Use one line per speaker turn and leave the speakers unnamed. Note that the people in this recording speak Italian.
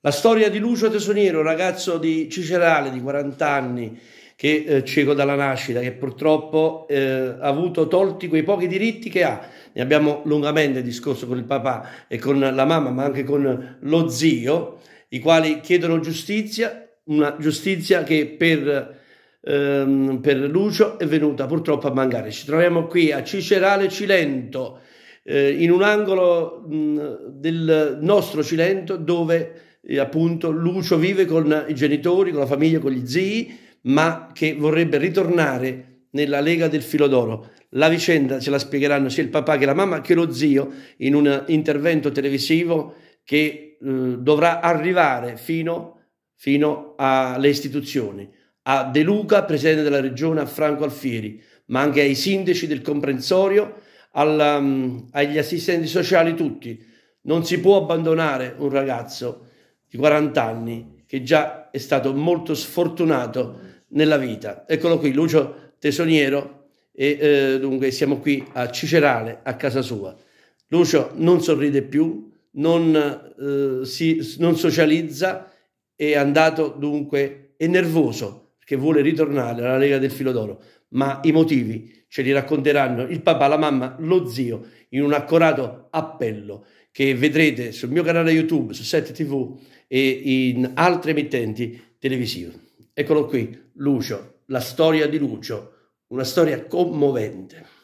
La storia di Lucio Tesoniero, un ragazzo di Cicerale di 40 anni, che eh, cieco dalla nascita, che purtroppo eh, ha avuto tolti quei pochi diritti che ha. Ne abbiamo lungamente discorso con il papà e con la mamma, ma anche con lo zio, i quali chiedono giustizia, una giustizia che per, ehm, per Lucio è venuta purtroppo a mancare. Ci troviamo qui a Cicerale Cilento, eh, in un angolo mh, del nostro Cilento dove eh, appunto Lucio vive con i genitori, con la famiglia, con gli zii, ma che vorrebbe ritornare nella Lega del Filo d'Oro. La vicenda ce la spiegheranno sia il papà che la mamma che lo zio in un intervento televisivo che eh, dovrà arrivare fino, fino alle istituzioni, a De Luca, presidente della regione, a Franco Alfieri, ma anche ai sindaci del comprensorio, alla, um, mm, agli assistenti sociali tutti. Non si può abbandonare un ragazzo di 40 anni che già è stato molto sfortunato nella vita. Eccolo qui, Lucio Tesoniero, e eh, dunque siamo qui a Cicerale, a casa sua. Lucio non sorride più, non, eh, si, non socializza, è andato dunque, è nervoso, che vuole ritornare alla Lega del Filo d'Oro, ma i motivi ce li racconteranno il papà, la mamma, lo zio in un accorato appello che vedrete sul mio canale YouTube, su 7 TV e in altre emittenti televisive. Eccolo qui, Lucio, la storia di Lucio, una storia commovente.